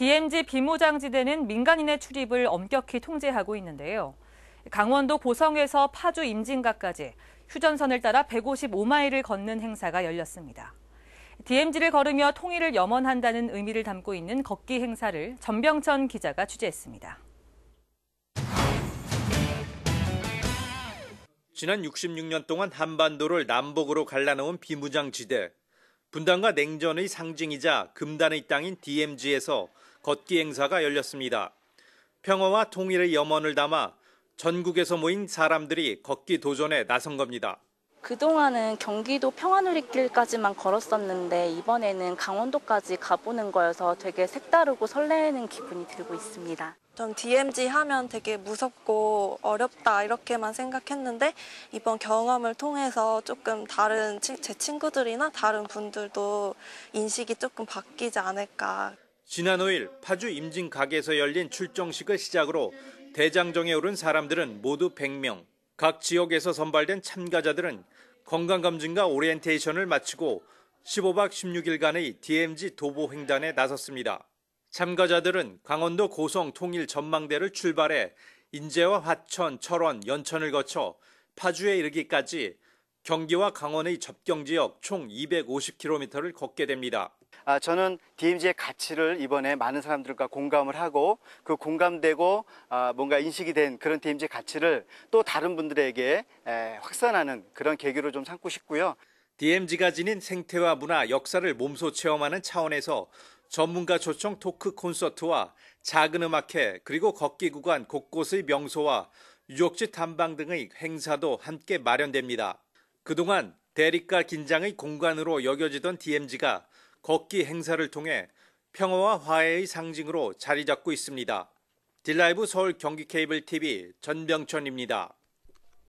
DMZ 비무장지대는 민간인의 출입을 엄격히 통제하고 있는데요. 강원도 고성에서 파주 임진각까지 휴전선을 따라 155마일을 걷는 행사가 열렸습니다. DMZ를 걸으며 통일을 염원한다는 의미를 담고 있는 걷기 행사를 전병천 기자가 취재했습니다. 지난 66년 동안 한반도를 남북으로 갈라놓은 비무장 지대. 분단과 냉전의 상징이자 금단의 땅인 DMZ에서 걷기 행사가 열렸습니다. 평화와 통일의 염원을 담아 전국에서 모인 사람들이 걷기 도전에 나선 겁니다. 그동안은 경기도 평화누리길까지만 걸었었는데 이번에는 강원도까지 가보는 거여서 되게 색다르고 설레는 기분이 들고 있습니다. 전 DMZ 하면 되게 무섭고 어렵다 이렇게만 생각했는데 이번 경험을 통해서 조금 다른 제 친구들이나 다른 분들도 인식이 조금 바뀌지 않을까. 지난 5일 파주 임진각에서 열린 출정식을 시작으로 대장정에 오른 사람들은 모두 100명, 각 지역에서 선발된 참가자들은 건강검진과 오리엔테이션을 마치고 15박 16일간의 DMZ 도보 횡단에 나섰습니다. 참가자들은 강원도 고성 통일 전망대를 출발해 인제와 화천, 철원, 연천을 거쳐 파주에 이르기까지 경기와 강원의 접경 지역 총 250km를 걷게 됩니다. 아, 저는 DMZ의 가치를 이번에 많은 사람들과 공감을 하고 그 공감되고 아, 뭔가 인식이 된 그런 DMZ 가치를 또 다른 분들에게 에, 확산하는 그런 계기로 좀 삼고 싶고요. DMZ가 지닌 생태와 문화, 역사를 몸소 체험하는 차원에서 전문가 초청 토크 콘서트와 작은 음악회 그리고 걷기 구간 곳곳의 명소와 유적지 탐방 등의 행사도 함께 마련됩니다. 그동안 대립과 긴장의 공간으로 여겨지던 DMZ가 걷기 행사를 통해 평화와 화해의 상징으로 자리 잡고 있습니다. 딜라이브 서울 경기 케이블 TV 전병천입니다.